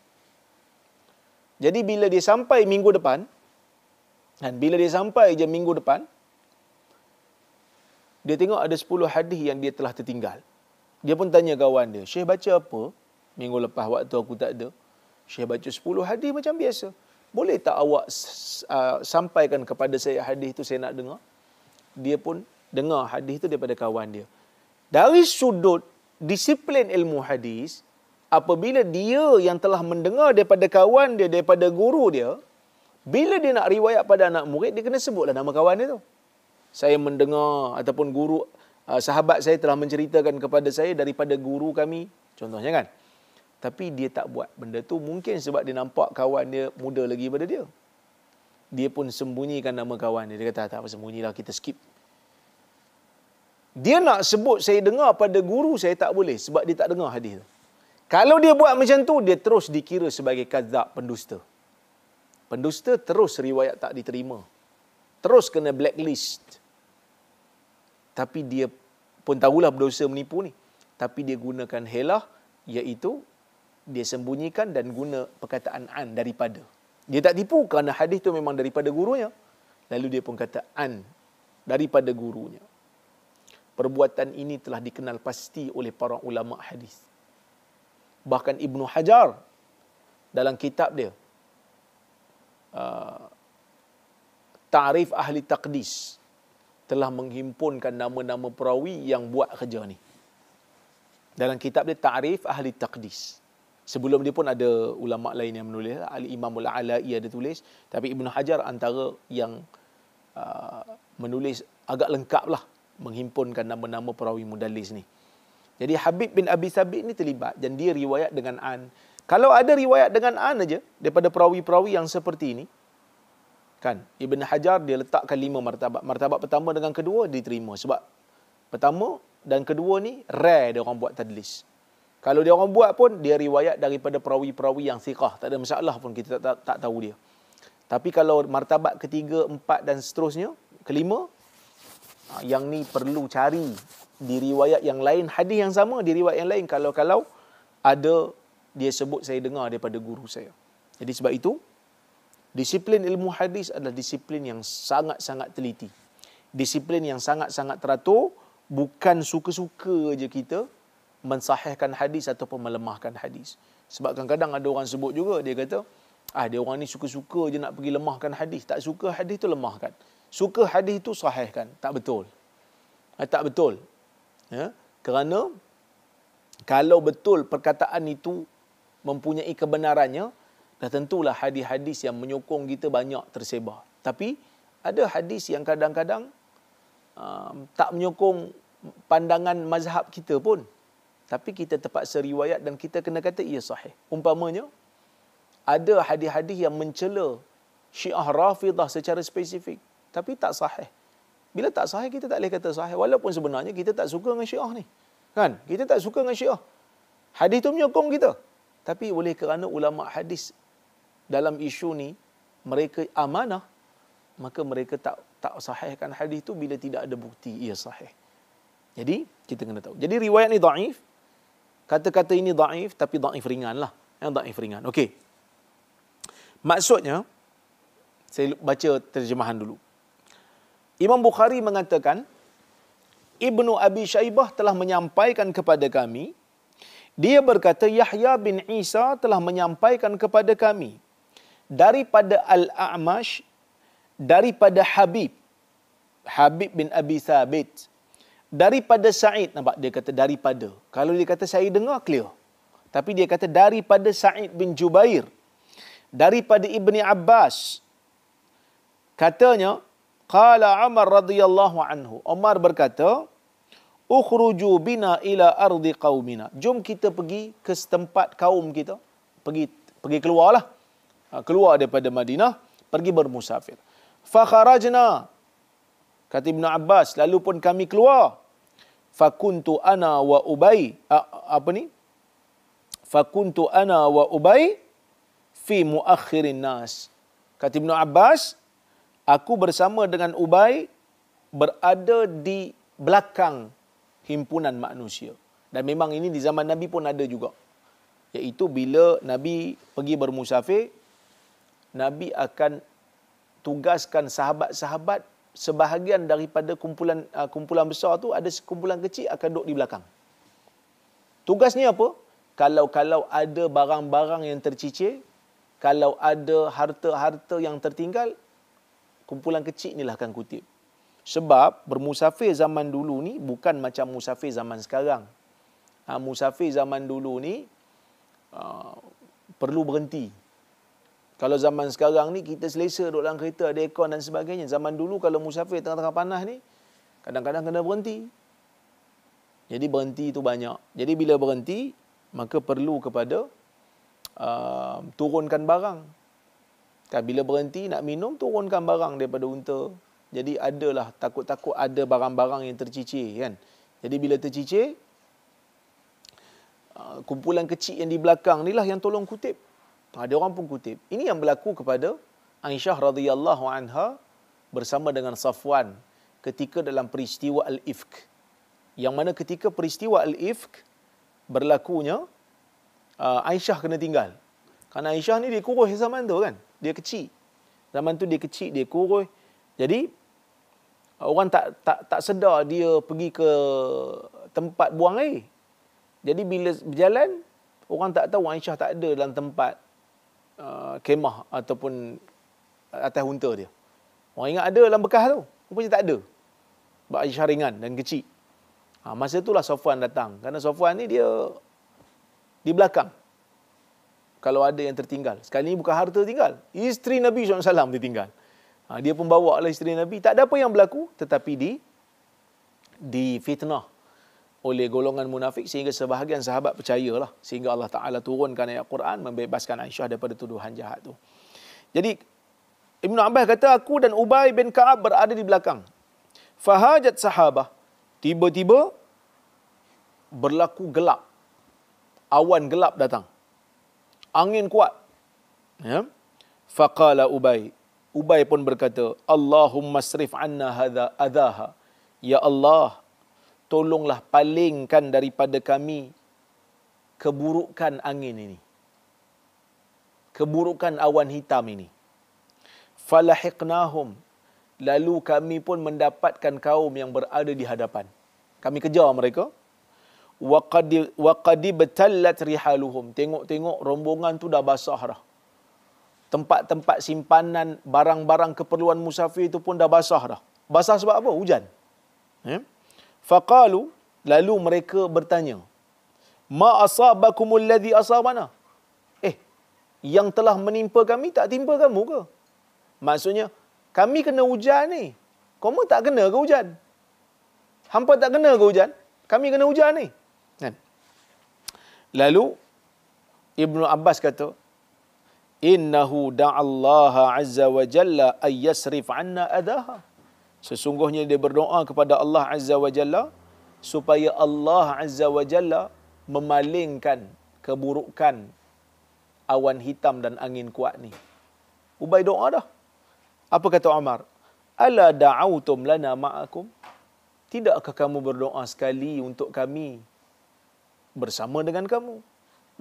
A: Jadi bila dia sampai minggu depan, dan bila dia sampai je minggu depan, dia tengok ada 10 hadis yang dia telah tertinggal. Dia pun tanya kawan dia, Syekh baca apa? Minggu lepas waktu aku tak ada. Syekh baca 10 hadis macam biasa boleh tak awak uh, sampaikan kepada saya hadis itu saya nak dengar? Dia pun dengar hadis itu daripada kawan dia. Dari sudut disiplin ilmu hadis, apabila dia yang telah mendengar daripada kawan dia, daripada guru dia, bila dia nak riwayat pada anak murid, dia kena sebutlah nama kawan dia tu. Saya mendengar ataupun guru uh, sahabat saya telah menceritakan kepada saya daripada guru kami. Contohnya kan? tapi dia tak buat benda tu mungkin sebab dia nampak kawan dia muda lagi pada dia dia pun sembunyikan nama kawan dia dia kata ah, tak apa sembunyilah kita skip dia nak sebut saya dengar pada guru saya tak boleh sebab dia tak dengar hadis tu kalau dia buat macam tu dia terus dikira sebagai kazab pendusta pendusta terus riwayat tak diterima terus kena blacklist tapi dia pun tahulah berdosa menipu ni tapi dia gunakan helah iaitu dia sembunyikan dan guna perkataan an daripada. Dia tak tipu kerana hadis tu memang daripada gurunya. Lalu dia pun kata an daripada gurunya. Perbuatan ini telah dikenal pasti oleh para ulama hadis. Bahkan Ibnu Hajar dalam kitab dia uh, Ta'rif Ahli Taqdis telah menghimpunkan nama-nama perawi yang buat kerja ni. Dalam kitab dia Ta'rif Ahli Taqdis sebelum dia pun ada ulama lain yang menulis Ali Imamul Al Alai ada tulis tapi Ibnu Hajar antara yang uh, menulis agak lengkaplah menghimpunkan nama-nama perawi mudallis ni jadi Habib bin Abi Sabit ni terlibat dan dia riwayat dengan An kalau ada riwayat dengan An aja daripada perawi-perawi yang seperti ini kan Ibnu Hajar dia letakkan lima martabat martabat pertama dengan kedua diterima sebab pertama dan kedua ni rare dia orang buat tadlis kalau dia orang buat pun dia riwayat daripada perawi-perawi yang siqah. Tak ada masalah pun kita tak, tak, tak tahu dia. Tapi kalau martabat ketiga, empat dan seterusnya, kelima, ah, yang ni perlu cari di riwayat yang lain, hadis yang sama di riwayat yang lain kalau-kalau ada dia sebut saya dengar daripada guru saya. Jadi sebab itu disiplin ilmu hadis adalah disiplin yang sangat-sangat teliti. Disiplin yang sangat-sangat teratur bukan suka-suka je kita mensahihkan hadis ataupun melemahkan hadis. Sebab kadang-kadang ada orang sebut juga, dia kata, ah dia orang ni suka-suka je nak pergi lemahkan hadis. Tak suka hadis tu lemahkan. Suka hadis tu sahihkan. Tak betul. Ah, tak betul. Ya? Kerana, kalau betul perkataan itu mempunyai kebenarannya, dah tentulah hadis-hadis yang menyokong kita banyak tersebar. Tapi, ada hadis yang kadang-kadang um, tak menyokong pandangan mazhab kita pun tapi kita terpaksa riwayat dan kita kena kata ia sahih umpamanya ada hadis-hadis yang mencela Syiah Rafidah secara spesifik tapi tak sahih bila tak sahih kita tak boleh kata sahih walaupun sebenarnya kita tak suka dengan Syiah ni kan kita tak suka dengan Syiah hadis tu menyokong kita tapi boleh kerana ulama hadis dalam isu ni mereka amanah maka mereka tak tak sahihkan hadis tu bila tidak ada bukti ia sahih jadi kita kena tahu jadi riwayat ni dhaif kata-kata ini daif tapi daif ringan lah. Yang eh, daif ringan. Okey. Maksudnya, saya baca terjemahan dulu. Imam Bukhari mengatakan, Ibnu Abi Shaybah telah menyampaikan kepada kami, dia berkata Yahya bin Isa telah menyampaikan kepada kami daripada Al-A'mash, daripada Habib, Habib bin Abi Thabit, daripada Said nampak dia kata daripada kalau dia kata saya dengar clear tapi dia kata daripada Said bin Jubair daripada Ibni Abbas katanya qala Umar radhiyallahu anhu Umar berkata ukhruju bina ila ardi qaumina jom kita pergi ke tempat kaum kita pergi pergi keluarlah ha, keluar daripada Madinah pergi bermusafir fa kharajna kata Ibnu Abbas lalu pun kami keluar fakuntu ana wa ubai apa ni fakuntu ana wa ubai fi muakhirin nas kata Ibn Abbas aku bersama dengan ubai berada di belakang himpunan manusia dan memang ini di zaman nabi pun ada juga iaitu bila nabi pergi bermusafir nabi akan tugaskan sahabat-sahabat sebahagian daripada kumpulan uh, kumpulan besar tu ada sekumpulan kecil akan duduk di belakang. Tugasnya apa? Kalau-kalau ada barang-barang yang tercicir, kalau ada harta-harta yang tertinggal, kumpulan kecil inilah akan kutip. Sebab bermusafir zaman dulu ni bukan macam musafir zaman sekarang. Ha, musafir zaman dulu ni uh, perlu berhenti kalau zaman sekarang ni kita selesa duduk dalam kereta ada aircon dan sebagainya. Zaman dulu kalau musafir tengah-tengah panas ni kadang-kadang kena berhenti. Jadi berhenti tu banyak. Jadi bila berhenti maka perlu kepada uh, turunkan barang. Kan bila berhenti nak minum turunkan barang daripada unta. Jadi adalah takut-takut ada barang-barang yang tercicir kan. Jadi bila tercicir uh, kumpulan kecil yang di belakang inilah yang tolong kutip. Ada orang pun kutip. Ini yang berlaku kepada Aisyah radhiyallahu anha bersama dengan Safwan ketika dalam peristiwa Al-Ifk. Yang mana ketika peristiwa Al-Ifk berlakunya uh, Aisyah kena tinggal. Karena Aisyah ni dia kurus zaman tu kan. Dia kecil. Zaman tu dia kecil, dia kurus. Jadi orang tak tak tak sedar dia pergi ke tempat buang air. Jadi bila berjalan orang tak tahu Aisyah tak ada dalam tempat Uh, kemah ataupun atas unta dia. Orang ingat ada dalam bekas tu. Rupanya tak ada. Sebab Aisyah ringan dan kecil. Ha, masa itulah Sofwan datang. Kerana Sofwan ni dia di belakang. Kalau ada yang tertinggal. Sekali ni bukan harta tinggal. Isteri Nabi SAW ditinggal. Ha, dia pun bawa oleh isteri Nabi. Tak ada apa yang berlaku. Tetapi di di fitnah oleh golongan munafik sehingga sebahagian sahabat percayalah sehingga Allah Taala turunkan ayat Quran membebaskan Aisyah daripada tuduhan jahat tu. Jadi Ibnu Abbas kata aku dan Ubay bin Ka'ab berada di belakang. Fahajat sahabah tiba-tiba berlaku gelap. Awan gelap datang. Angin kuat. Ya. Faqala Ubay. Ubay pun berkata, "Allahumma srif 'anna hadha adaha." Ya Allah, tolonglah palingkan daripada kami keburukan angin ini. Keburukan awan hitam ini. Falahiqnahum. Lalu kami pun mendapatkan kaum yang berada di hadapan. Kami kejar mereka. Waqadi waqadi rihaluhum. Tengok-tengok rombongan tu dah basah dah. Tempat-tempat simpanan barang-barang keperluan musafir itu pun dah basah dah. Basah sebab apa? Hujan. Eh? faqalu lalu mereka bertanya ma asabakumul ladzi asabana eh yang telah menimpa kami tak timpa kamu ke maksudnya kami kena hujan ni kamu tak kena ke hujan hampa tak kena ke hujan kami kena hujan ni kan lalu ibnu abbas kata innahu da'allaha azza wa jalla ayasrif anna adaha Sesungguhnya dia berdoa kepada Allah Azza wa Jalla supaya Allah Azza wa Jalla memalingkan keburukan awan hitam dan angin kuat ni. Ubay doa dah. Apa kata Umar? Ala da'autum lana ma'akum? Tidakkah kamu berdoa sekali untuk kami bersama dengan kamu?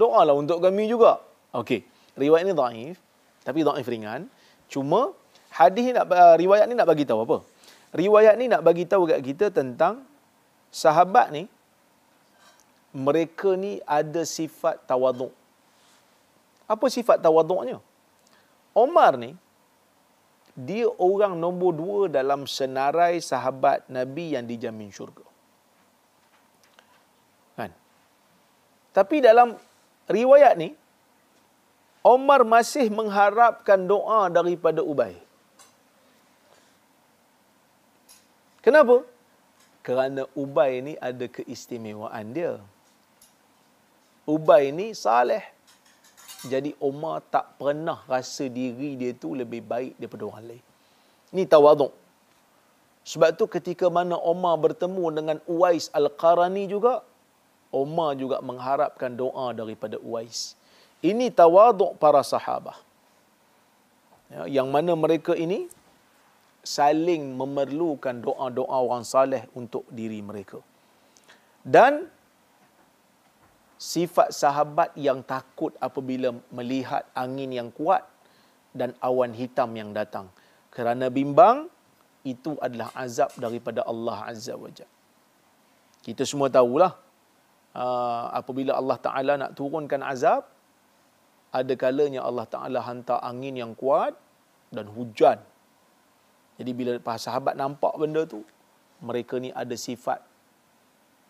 A: Doalah untuk kami juga. Okey, riwayat ini dhaif tapi dhaif ringan. Cuma hadis nak eh, riwayat ni nak bagi tahu apa? riwayat ni nak bagi tahu kat kita tentang sahabat ni mereka ni ada sifat tawaduk. Apa sifat tawaduknya? Omar ni dia orang nombor dua dalam senarai sahabat Nabi yang dijamin syurga. Kan? Tapi dalam riwayat ni Omar masih mengharapkan doa daripada Ubay. Kenapa? Kerana Ubay ini ada keistimewaan dia. Ubay ini saleh. Jadi Umar tak pernah rasa diri dia tu lebih baik daripada orang lain. Ni tawaduk. Sebab tu ketika mana Umar bertemu dengan Uwais Al-Qarani juga, Umar juga mengharapkan doa daripada Uwais. Ini tawaduk para sahabah. Ya, yang mana mereka ini saling memerlukan doa-doa orang saleh untuk diri mereka. Dan sifat sahabat yang takut apabila melihat angin yang kuat dan awan hitam yang datang. Kerana bimbang, itu adalah azab daripada Allah Azza wa Jal. Kita semua tahulah, ah, apabila Allah Ta'ala nak turunkan azab, ada kalanya Allah Ta'ala hantar angin yang kuat dan hujan jadi bila sahabat nampak benda tu, mereka ni ada sifat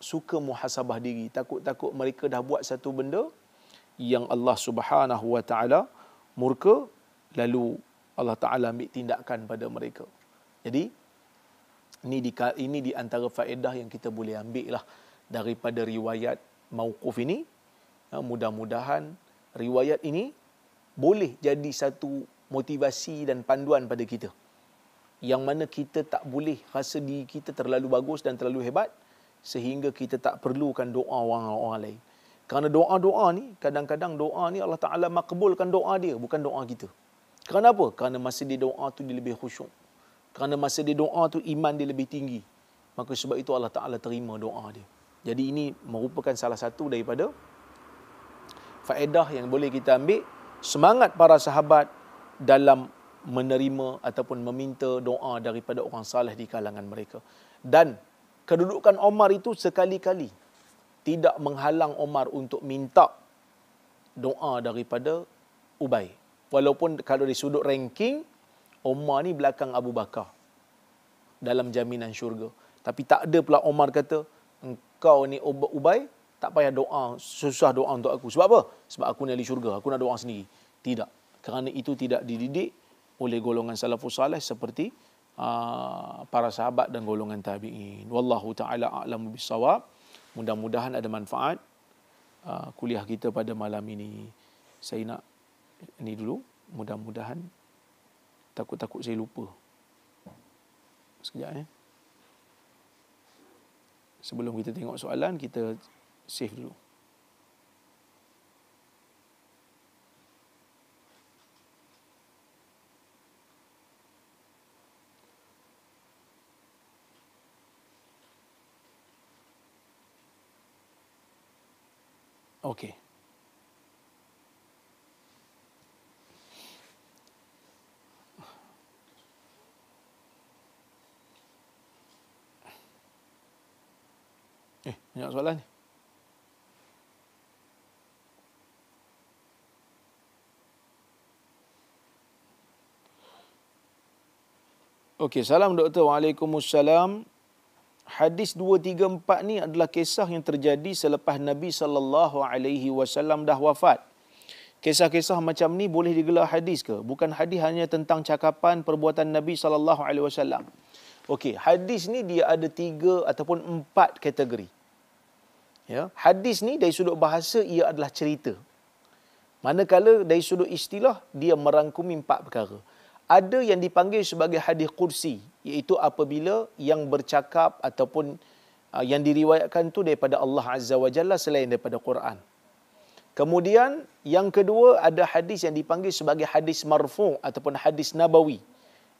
A: suka muhasabah diri. Takut-takut mereka dah buat satu benda yang Allah Subhanahu Wa Taala murka lalu Allah Taala ambil tindakan pada mereka. Jadi ini di ini di antara faedah yang kita boleh ambil lah daripada riwayat mauquf ini. Ya, mudah-mudahan riwayat ini boleh jadi satu motivasi dan panduan pada kita yang mana kita tak boleh rasa diri kita terlalu bagus dan terlalu hebat sehingga kita tak perlukan doa orang-orang lain. Kerana doa-doa ni, kadang-kadang doa ni Allah Ta'ala makbulkan doa dia, bukan doa kita. Kerana apa? Kerana masa dia doa tu dia lebih khusyuk. Kerana masa dia doa tu iman dia lebih tinggi. Maka sebab itu Allah Ta'ala terima doa dia. Jadi ini merupakan salah satu daripada faedah yang boleh kita ambil. Semangat para sahabat dalam menerima ataupun meminta doa daripada orang salih di kalangan mereka. Dan kedudukan Omar itu sekali-kali tidak menghalang Omar untuk minta doa daripada Ubay. Walaupun kalau di sudut ranking, Omar ni belakang Abu Bakar dalam jaminan syurga. Tapi tak ada pula Omar kata, engkau ni Ubay, tak payah doa, susah doa untuk aku. Sebab apa? Sebab aku ni ahli syurga, aku nak doa sendiri. Tidak. Kerana itu tidak dididik, oleh golongan salafus salih seperti uh, para sahabat dan golongan tabi'in. Wallahu ta'ala a'lamu bisawab. Mudah-mudahan ada manfaat uh, kuliah kita pada malam ini. Saya nak ini dulu. Mudah-mudahan takut-takut saya lupa. Sekejap ya. Sebelum kita tengok soalan, kita save dulu. Okay. Eh, banyak soalan ni. Okey, salam doktor. Waalaikumsalam hadis 234 ni adalah kisah yang terjadi selepas Nabi saw dah wafat. Kisah-kisah macam ni boleh digelar hadis ke? Bukan hadis hanya tentang cakapan perbuatan Nabi saw. Okey, hadis ni dia ada tiga ataupun empat kategori. Ya, hadis ni dari sudut bahasa ia adalah cerita. Manakala dari sudut istilah dia merangkumi empat perkara ada yang dipanggil sebagai hadis kursi iaitu apabila yang bercakap ataupun ah, yang diriwayatkan tu daripada Allah Azza wa Jalla selain daripada Quran. Kemudian yang kedua ada hadis yang dipanggil sebagai hadis marfu ataupun hadis nabawi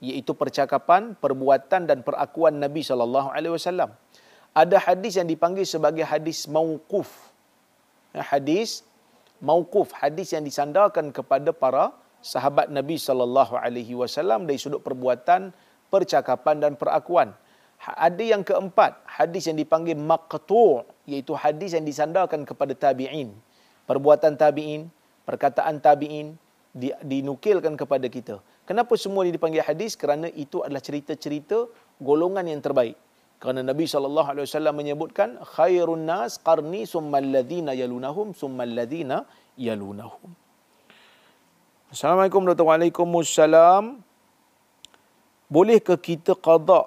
A: iaitu percakapan, perbuatan dan perakuan Nabi sallallahu alaihi wasallam. Ada hadis yang dipanggil sebagai hadis mauquf. Hadis mauquf, hadis yang disandarkan kepada para sahabat Nabi sallallahu alaihi wasallam dari sudut perbuatan, percakapan dan perakuan. Ha, ada yang keempat, hadis yang dipanggil maqtu' iaitu hadis yang disandarkan kepada tabi'in. Perbuatan tabi'in, perkataan tabi'in dinukilkan kepada kita. Kenapa semua ini dipanggil hadis? Kerana itu adalah cerita-cerita golongan yang terbaik. Kerana Nabi sallallahu alaihi wasallam menyebutkan khairun nas qarni summal ladina yalunahum summal ladina yalunahum. Assalamualaikum warahmatullahi wabarakatuh. ke kita qada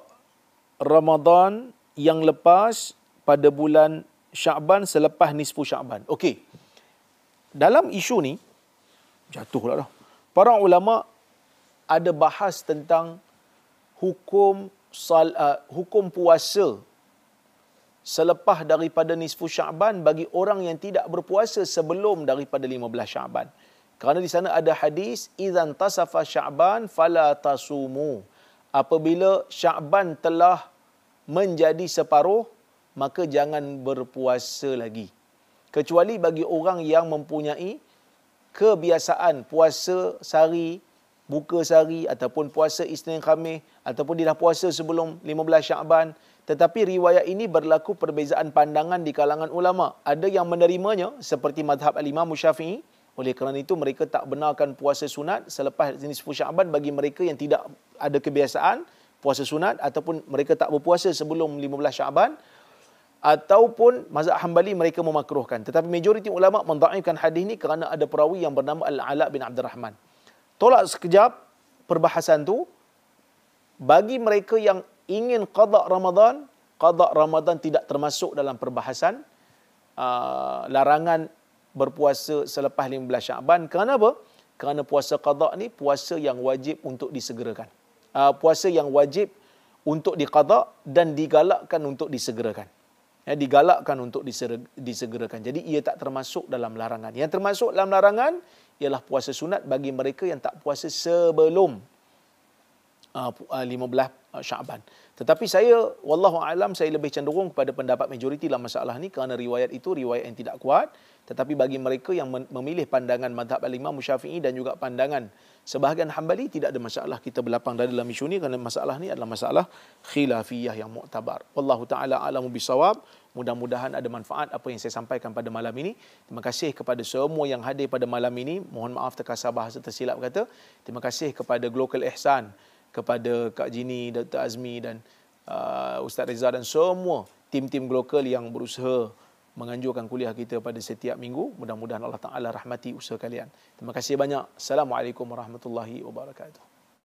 A: Ramadan yang lepas pada bulan Syaban selepas nisfu Syaban? Okey. Dalam isu ni jatuhlah dah. Para ulama ada bahas tentang hukum sal, uh, hukum puasa selepas daripada nisfu Syaban bagi orang yang tidak berpuasa sebelum daripada 15 Syaban. Kerana di sana ada hadis idzan tasafa sya'ban fala tasumu. Apabila sya'ban telah menjadi separuh maka jangan berpuasa lagi. Kecuali bagi orang yang mempunyai kebiasaan puasa sehari, buka sehari ataupun puasa Isnin Khamis ataupun dia dah puasa sebelum 15 Syaban. Tetapi riwayat ini berlaku perbezaan pandangan di kalangan ulama. Ada yang menerimanya seperti madhab Al-Imam Syafi'i oleh kerana itu mereka tak benarkan puasa sunat selepas jenis puasa Syaban bagi mereka yang tidak ada kebiasaan puasa sunat ataupun mereka tak berpuasa sebelum 15 Syaban ataupun mazhab Hambali mereka memakruhkan. Tetapi majoriti ulama mendhaifkan hadis ini kerana ada perawi yang bernama Al-Ala bin Abdul Rahman. Tolak sekejap perbahasan tu bagi mereka yang ingin qada Ramadan, qada Ramadan tidak termasuk dalam perbahasan uh, larangan berpuasa selepas 15 Syaban. Kerana apa? Kerana puasa qada ni puasa yang wajib untuk disegerakan. Uh, puasa yang wajib untuk diqada dan digalakkan untuk disegerakan. Ya, digalakkan untuk disegerakan. Jadi ia tak termasuk dalam larangan. Yang termasuk dalam larangan ialah puasa sunat bagi mereka yang tak puasa sebelum uh, ah, 15 ah, Syakban. Tetapi saya wallahu alam saya lebih cenderung kepada pendapat majoriti dalam masalah ni kerana riwayat itu riwayat yang tidak kuat tetapi bagi mereka yang memilih pandangan madhab al-imam musyafi'i dan juga pandangan sebahagian hambali tidak ada masalah kita berlapang dari dalam isu ini kerana masalah ini adalah masalah khilafiyah yang muktabar. Wallahu ta'ala alamu bisawab. Mudah-mudahan ada manfaat apa yang saya sampaikan pada malam ini. Terima kasih kepada semua yang hadir pada malam ini. Mohon maaf terkasar bahasa tersilap kata. Terima kasih kepada Global Ihsan, kepada Kak Jini, Dr. Azmi dan uh, Ustaz Reza dan semua tim-tim global yang berusaha menganjurkan kuliah kita pada setiap minggu. Mudah-mudahan Allah Ta'ala rahmati usaha kalian. Terima kasih banyak. Assalamualaikum warahmatullahi wabarakatuh.